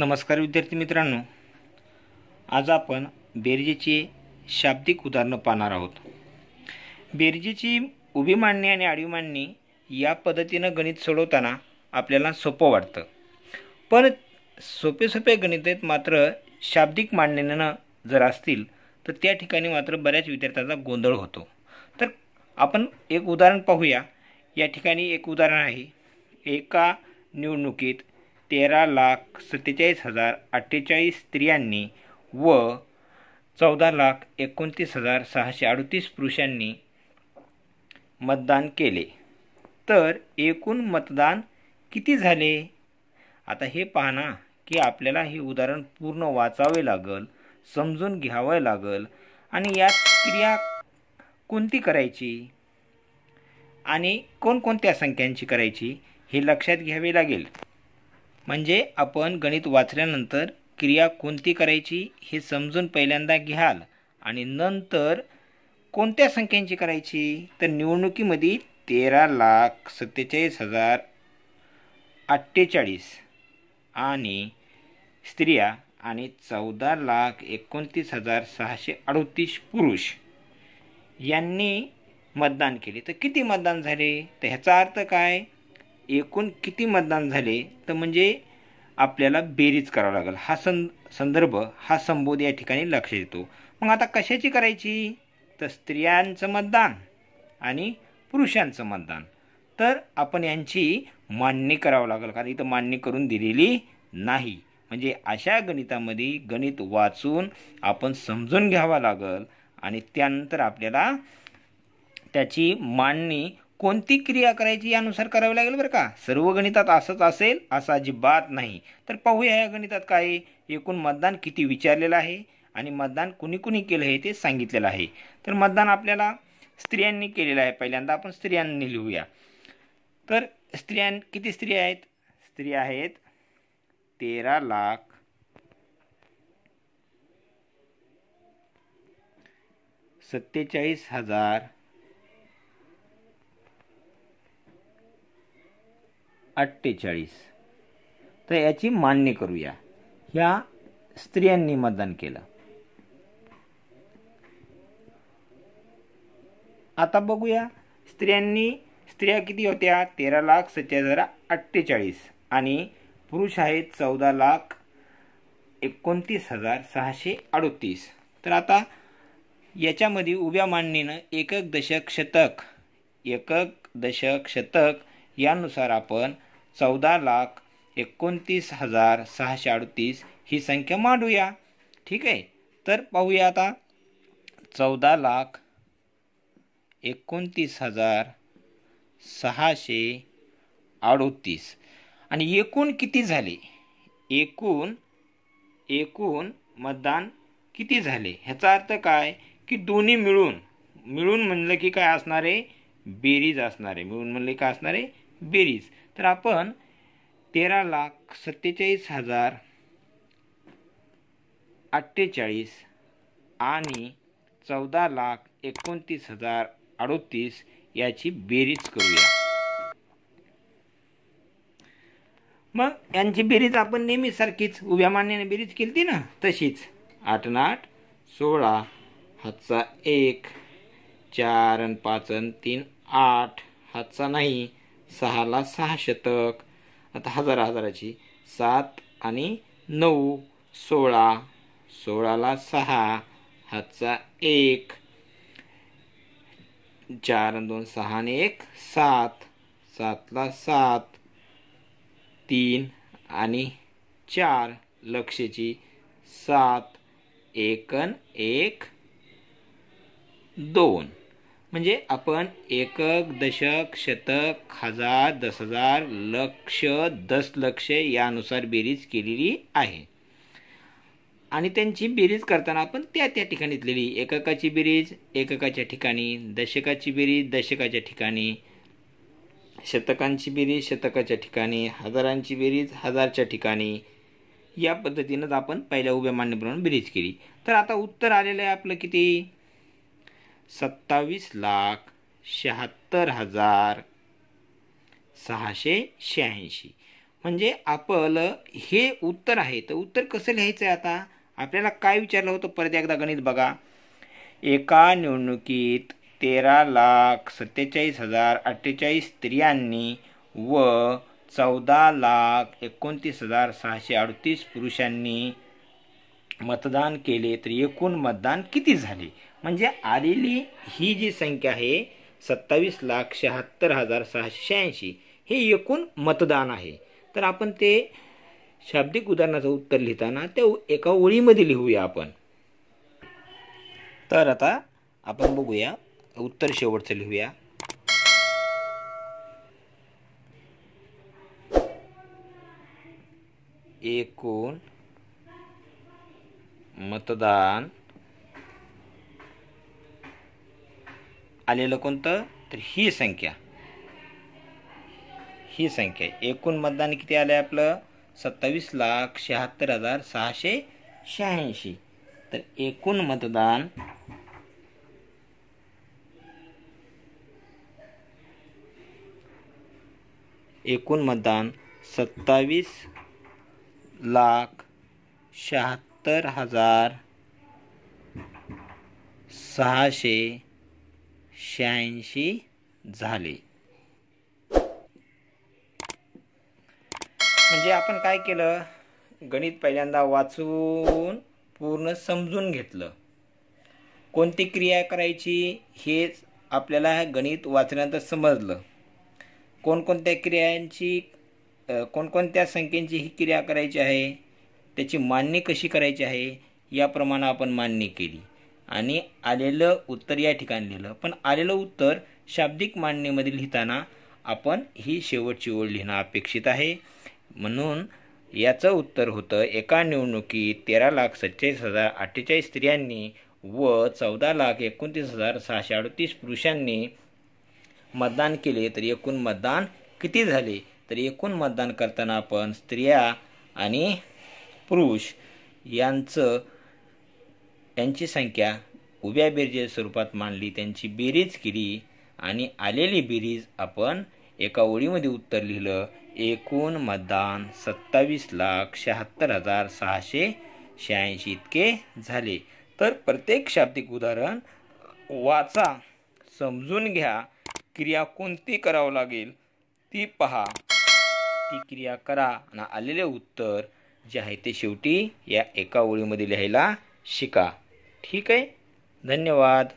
नमस्कार विद्यार्थी मित्रांनो आज आपण बेरजेचे शाब्दिक उदाहरणं पाहणार आहोत बेरजेची उभी मांडणी आणि आडवी मांडणी या पद्धतीनं गणित सोडवताना आपल्याला सोपं वाटतं पण सोपे सोपे गणित आहेत मात्र शाब्दिक मांडणीनं जर असतील तर त्या ठिकाणी मात्र बऱ्याच विद्यार्थ्यांचा गोंधळ होतो तर आपण एक उदाहरण पाहूया या ठिकाणी एक उदाहरण आहे एका निवडणुकीत तेरा लाख सत्तेचाळीस हजार अठ्ठेचाळीस स्त्रियांनी व चौदा लाख एकोणतीस हजार सहाशे अडतीस पुरुषांनी मतदान केले तर एकूण मतदान किती झाले आता हे पाहना की आपल्याला हे उदाहरण पूर्ण वाचावे लागल समजून घ्यावं लागल आणि यात क्रिया कोणती करायची आणि कोणकोणत्या संख्यांची करायची हे लक्षात घ्यावे लागेल म्हणजे आपण गणित वाचल्यानंतर क्रिया कोणती करायची हे समजून पहिल्यांदा घ्याल आणि नंतर कोणत्या संख्यांची करायची तर निवडणुकीमध्ये तेरा लाख सत्तेचाळीस हजार अठ्ठेचाळीस आणि स्त्रिया आणि चौदा लाख एकोणतीस हजार सहाशे अडतीस पुरुष यांनी मतदान केले तर किती मतदान झाले तर ह्याचा अर्थ काय एकूण किती मतदान झाले तर म्हणजे आपल्याला बेरीज करावं लागेल हा सं संदर्भ हा संबोध या ठिकाणी लक्ष येतो मग आता कशाची करायची तर स्त्रियांचं मतदान आणि पुरुषांचं मतदान तर आपण यांची मांडणी करावं लागेल कारण इथं मांडणी करून दिलेली नाही म्हणजे अशा गणितामध्ये गणित वाचून आपण समजून घ्यावं लागेल आणि त्यानंतर आपल्याला त्याची मांडणी कोणती क्रिया करायची यानुसार करावी लागेल बरं का सर्व गणितात असंच असेल असं अजिबात नाही तर पाहूया या गणितात काय एकूण मतदान किती विचारलेलं आहे आणि मतदान कुणी कुणी केलं आहे ते सांगितलेलं आहे तर मतदान आपल्याला स्त्रियांनी केलेलं आहे पहिल्यांदा आपण स्त्रियांनी लिहूया तर स्त्रियां किती स्त्रिया आहेत स्त्रिया आहेत तेरा लाख सत्तेचाळीस हजार अठ्ठेचाळीस तर याची मान्य करूया ह्या स्त्रियांनी मतदान केलं आता बघूया स्त्रियांनी स्त्रिया किती होत्या तेरा लाख सत्या हजार अठ्ठेचाळीस आणि पुरुष आहेत चौदा लाख एकोणतीस हजार सहाशे अडोतीस तर आता याच्यामध्ये उभ्या मांडणीनं एकक दशक शतक एकक दशक शतक यानुसार आपण चौदा लाख एकोणतीस हजार सहाशे अडतीस ही संख्या मांडूया ठीक आहे तर पाहूया आता चौदा लाख एकोणतीस हजार सहाशे अडतीस आणि एकूण किती झाले एकूण एकूण मतदान किती झाले ह्याचा अर्थ काय की दोन्ही मिळून मिळून म्हणलं की काय असणारे बेरीज असणारे मिळून म्हणलं काय असणार आहे बेरीज तर आपण तेरा लाख सत्तेचाळीस हजार अठ्ठेचाळीस आणि चौदा लाख एकोणतीस हजार अडोतीस याची बेरीज करूया मग यांची बेरीज आपण नेहमीसारखीच उभ्या मान्याने बेरीज केली ती ना तशीच आठ आठ सोळा हातचा एक चार आणि पाच आणि तीन आठ हातचा नाही सहाला सहा शतक आता हजार हजाराची सात आणि नऊ सोळा सोळाला सहा हातचा एक चार दोन सहा आणि एक सात सातला सात तीन आणि चार लक्षची सात एकन एक दोन म्हणजे आपण एकक दशक शतक हजार दस हजार लक्ष लक्ष यानुसार बेरीज केलेली आहे आणि त्यांची बेरीज करताना आपण त्या त्या ठिकाणी दिलेली एककाची बेरीज एककाच्या ठिकाणी दशकाची बेरीज दशकाच्या ठिकाणी शतकांची बेरीज शतकाच्या ठिकाणी हजारांची बेरीज हजारच्या ठिकाणी या पद्धतीनंच आपण पहिल्या उभ्या मान्यप्रमाणे बेरीज केली तर आता उत्तर आलेलं आहे आपलं किती सत्तावीस लाख शहात्तर हजार सहाशे शहाऐंशी म्हणजे आपलं हे उत्तर आहे तर उत्तर कसं लिहायचं आहे आता आपल्याला काय विचारलं होतं परत एकदा गणित बघा एका निवडणुकीत तेरा लाख सत्तेचाळीस हजार अठ्ठेचाळीस स्त्रियांनी व चौदा लाख एकोणतीस हजार सहाशे अडतीस पुरुषांनी मतदान केले तर एकूण मतदान किती झाले म्हणजे आलेली ही जी संख्या आहे सत्तावीस लाख शहात्तर हजार सहाशे शहाऐंशी हे एकूण मतदान आहे तर आपण ते शाब्दिक उदाहरणाचं उत्तर लिहिताना ते एका ओळीमध्ये लिहूया आपण तर आता आपण बघूया उत्तर शेवटचं लिहूया एकूण मतदान आलेलं कोणतं तर ही संख्या ही संख्या एकूण मतदान किती आलं आहे आपलं सत्तावीस लाख शहात्तर हजार सहाशे शहाऐंशी तर एकूण मतदान एकूण मतदान सत्तावीस लाख शहात्तर हजार सहाशे शहाऐंशी झाले म्हणजे आपण काय केलं गणित पहिल्यांदा वाचून पूर्ण समजून घेतलं कोणती क्रिया करायची हेच आपल्याला गणित वाचल्यानंतर समजलं कोणकोणत्या क्रियांची कोणकोणत्या संख्येची ही क्रिया करायची आहे त्याची मांडणी कशी करायची आहे याप्रमाणे आपण मांडणी केली आणि आलेलं उत्तर या ठिकाणी लिहिलं पण आलेलं उत्तर शाब्दिक मांडणीमध्ये लिहिताना आपण ही शेवटची ओळ लिहिणं अपेक्षित आहे म्हणून याचं उत्तर होतं एका निवडणुकीत तेरा लाख सत्तेचाळीस हजार अठ्ठेचाळीस स्त्रियांनी व चौदा लाख एकोणतीस हजार सहाशे अडतीस पुरुषांनी मतदान केले तर एकूण मतदान किती झाले तर एकूण मतदान करताना आपण स्त्रिया आणि पुरुष यांचं त्यांची संख्या उभ्या बेरजे स्वरूपात मांडली त्यांची बेरीज केली आणि आलेली बेरीज आपण एका ओळीमध्ये उत्तर लिहिलं एकूण मतदान सत्तावीस लाख शहात्तर हजार सहाशे शहाऐंशी इतके झाले तर प्रत्येक शाब्दिक उदाहरण वाचा समजून घ्या क्रिया कोणती करावं लागेल ती पहा ती क्रिया करा आणि आलेले उत्तर जे आहे ते शेवटी या एका ओळीमध्ये लिहायला शिका ठीक आहे धन्यवाद